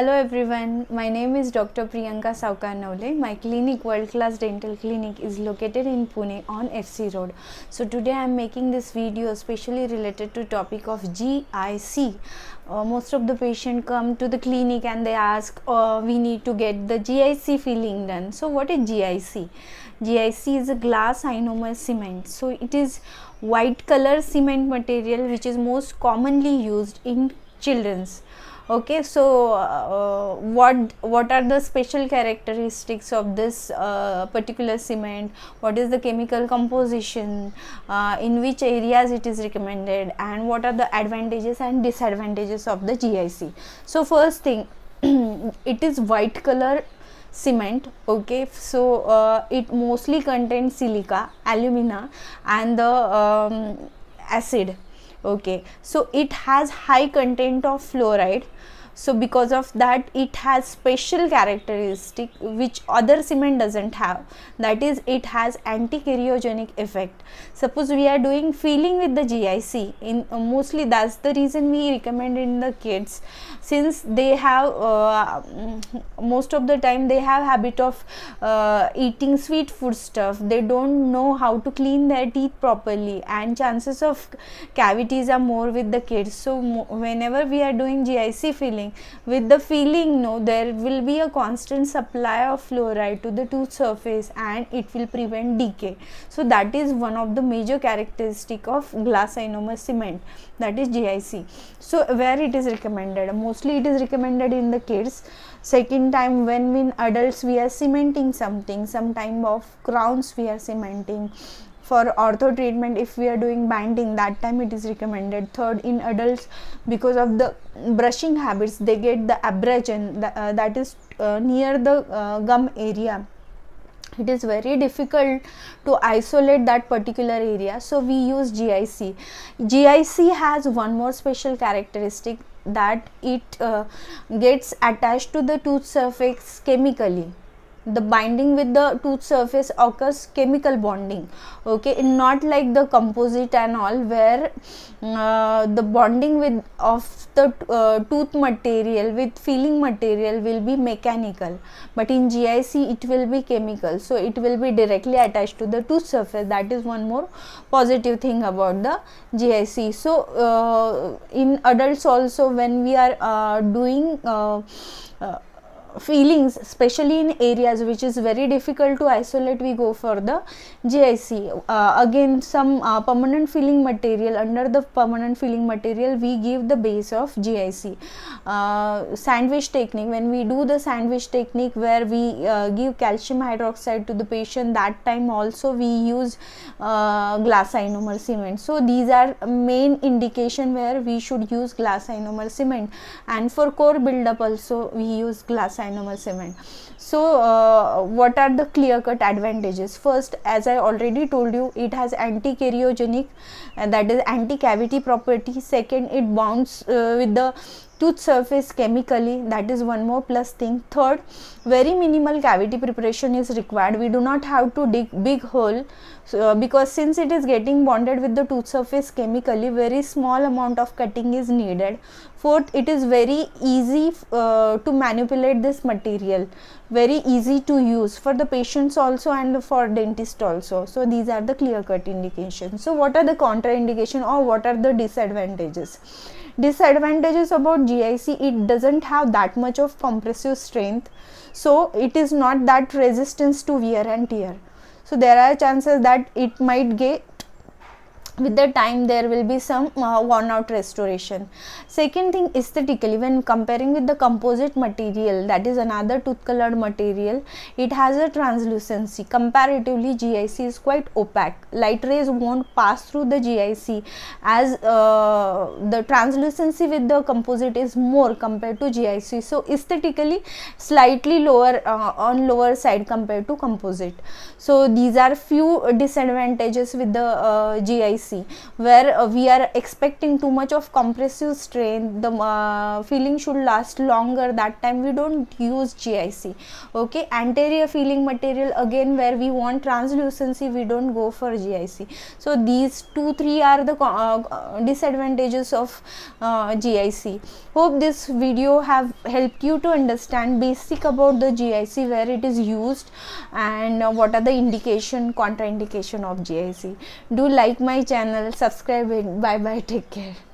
Hello everyone, my name is Dr. Priyanka Saukar My clinic, World Class Dental Clinic, is located in Pune on FC Road. So today I am making this video specially related to topic of GIC. Uh, most of the patient come to the clinic and they ask, uh, we need to get the GIC filling done. So what is GIC? GIC is a glass ionomer cement. So it is white color cement material which is most commonly used in children's okay so uh, what what are the special characteristics of this uh, particular cement what is the chemical composition uh, in which areas it is recommended and what are the advantages and disadvantages of the gic so first thing it is white color cement okay so uh, it mostly contains silica alumina and the um, acid okay so it has high content of fluoride so because of that it has special characteristic which other cement doesn't have that is it has anti-cariogenic effect suppose we are doing filling with the gic in uh, mostly that's the reason we recommend in the kids since they have uh, mm, most of the time they have habit of uh, eating sweet food stuff they don't know how to clean their teeth properly and chances of cavities are more with the kids so whenever we are doing gic filling feeling with the feeling no there will be a constant supply of fluoride to the tooth surface and it will prevent decay so that is one of the major characteristic of glass glacinoma cement that is gic so where it is recommended mostly it is recommended in the kids second time when in adults we are cementing something some time of crowns we are cementing for ortho treatment if we are doing binding that time it is recommended third in adults because of the brushing habits they get the abrasion the, uh, that is uh, near the uh, gum area it is very difficult to isolate that particular area so we use gic gic has one more special characteristic that it uh, gets attached to the tooth surface chemically the binding with the tooth surface occurs chemical bonding okay not like the composite and all where uh, the bonding with of the uh, tooth material with filling material will be mechanical but in gic it will be chemical so it will be directly attached to the tooth surface that is one more positive thing about the gic so uh, in adults also when we are uh, doing uh, uh, feelings especially in areas which is very difficult to isolate we go for the GIC uh, again some uh, permanent filling material under the permanent filling material we give the base of GIC uh, sandwich technique when we do the sandwich technique where we uh, give calcium hydroxide to the patient that time also we use uh, glass ionomer cement so these are main indication where we should use glass ionomer cement and for core buildup also we use glass cyanomer cement. So, uh, what are the clear cut advantages? First, as I already told you, it has anti karyogenic, and that is anti cavity property. Second, it bonds uh, with the tooth surface chemically that is one more plus thing third very minimal cavity preparation is required we do not have to dig big hole so, uh, because since it is getting bonded with the tooth surface chemically very small amount of cutting is needed fourth it is very easy uh, to manipulate this material very easy to use for the patients also and for dentist also so these are the clear cut indications so what are the contraindication or what are the disadvantages disadvantages about gic it doesn't have that much of compressive strength so it is not that resistance to wear and tear so there are chances that it might get with the time there will be some uh, worn out restoration second thing aesthetically when comparing with the composite material that is another tooth colored material it has a translucency comparatively gic is quite opaque light rays won't pass through the gic as uh, the translucency with the composite is more compared to gic so aesthetically slightly lower uh, on lower side compared to composite so these are few disadvantages with the uh, gic where uh, we are expecting too much of compressive strain the uh, filling should last longer that time we don't use GIC okay anterior filling material again where we want translucency we don't go for GIC so these two three are the uh, uh disadvantages of uh, GIC hope this video have helped you to understand basic about the GIC where it is used and uh, what are the indication contraindication of GIC do like my channel subscribing bye bye take care